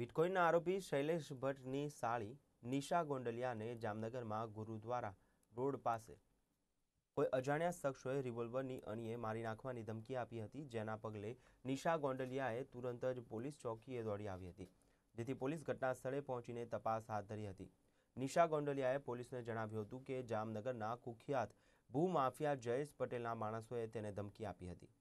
બિટકોઇનના આરોપી શૈલેષ ભટ્ટની સાળી નિશા ગોંડલિયાને જામનગરમાં ગુરુદ્વારા રોડ પાસે કોઈ અજાણ્યા શખ્સોએ રિવોલ્વરની અણીએ મારી નાખવાની ધમકી આપી હતી જેના પગલે નિશા ગોંડલિયાએ તુરંત જ પોલીસ ચોકીએ દોડી આવી હતી જેથી પોલીસ ઘટના સ્થળે પહોંચીને તપાસ હાથ ધરી હતી નિશા ગોંડલિયાએ પોલીસને જણાવ્યું હતું કે જામનગરના કુખ્યાત ભૂમાફિયા જયેશ પટેલના માણસોએ તેને ધમકી આપી હતી